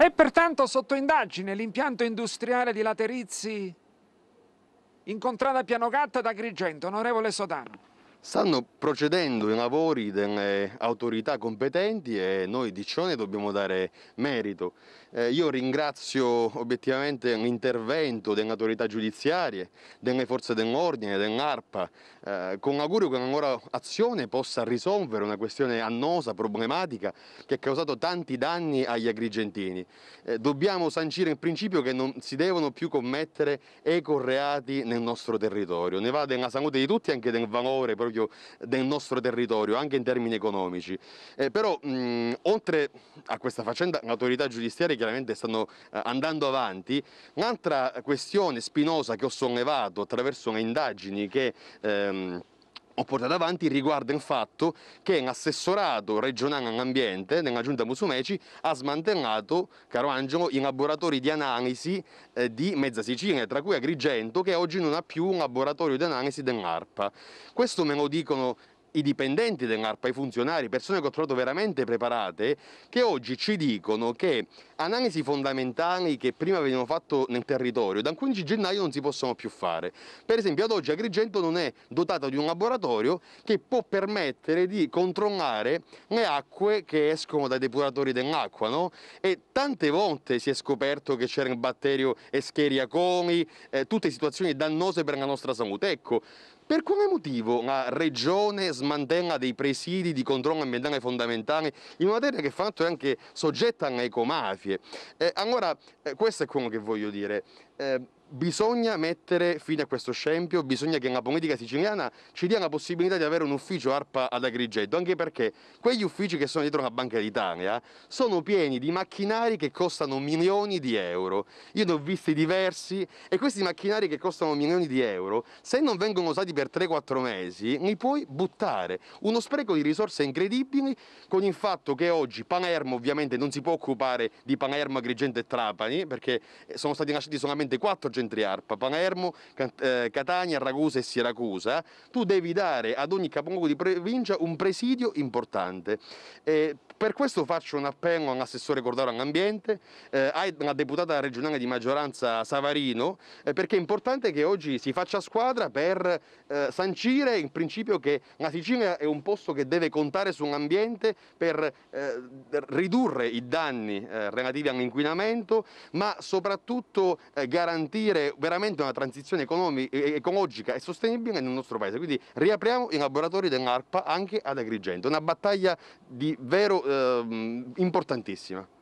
È pertanto sotto indagine l'impianto industriale di Laterizzi in contrada Pianogatta ad Agrigento, onorevole Sodano. Stanno procedendo i lavori delle autorità competenti e noi di ciò ne dobbiamo dare merito. Eh, io ringrazio obiettivamente l'intervento delle autorità giudiziarie, delle forze dell'ordine, dell'ARPA, eh, con l'augurio che una loro azione possa risolvere una questione annosa, problematica, che ha causato tanti danni agli agrigentini. Eh, dobbiamo sancire il principio che non si devono più commettere ecoreati nel nostro territorio. Ne va della salute di tutti e anche del valore proprio proprio del nostro territorio, anche in termini economici. Eh, però mh, oltre a questa faccenda, le autorità giudiziarie chiaramente stanno eh, andando avanti. Un'altra questione spinosa che ho sollevato attraverso le indagini che... Ehm, ho portato avanti riguarda il fatto che l'assessorato regionale all'ambiente nella giunta Musumeci ha smantellato, caro Angelo, i laboratori di analisi eh, di Mezza Sicilia, tra cui Agrigento che oggi non ha più un laboratorio di analisi dell'ARPA. Questo me lo dicono i dipendenti dell'ARPA, i funzionari, persone che ho trovato veramente preparate, che oggi ci dicono che analisi fondamentali che prima venivano fatte nel territorio, dal 15 gennaio non si possono più fare. Per esempio ad oggi Agrigento non è dotato di un laboratorio che può permettere di controllare le acque che escono dai depuratori dell'acqua, no? E tante volte si è scoperto che c'era il batterio Escherichia coli, eh, tutte situazioni dannose per la nostra salute. Ecco, per quale motivo la Regione smantella dei presidi di controllo ambientale fondamentale in una terra che fra l'altro è anche soggetta alle ecomafie? Eh, allora, eh, questo è quello che voglio dire. Eh, bisogna mettere fine a questo scempio, bisogna che la politica siciliana ci dia la possibilità di avere un ufficio ARPA ad Agrigento, anche perché quegli uffici che sono dietro la Banca d'Italia sono pieni di macchinari che costano milioni di euro. Io ne ho visti diversi e questi macchinari che costano milioni di euro, se non vengono usati per per 3-4 mesi, mi puoi buttare. Uno spreco di risorse incredibili con il fatto che oggi Palermo ovviamente non si può occupare di Palermo, Agrigento e Trapani perché eh, sono stati lasciati solamente 4 centri ARPA, Palermo, eh, Catania, Ragusa e Siracusa. Tu devi dare ad ogni capoluogo di provincia un presidio importante. E per questo faccio un appello all'assessore Cordaro all'ambiente, eh, alla deputata regionale di maggioranza Savarino, eh, perché è importante che oggi si faccia squadra per eh, sancire il principio che la Sicilia è un posto che deve contare su un ambiente per eh, ridurre i danni eh, relativi all'inquinamento, ma soprattutto eh, garantire veramente una transizione ecologica e sostenibile nel nostro paese. Quindi riapriamo i laboratori dell'ARPA anche ad Agrigento, una battaglia di vero ehm, importantissima.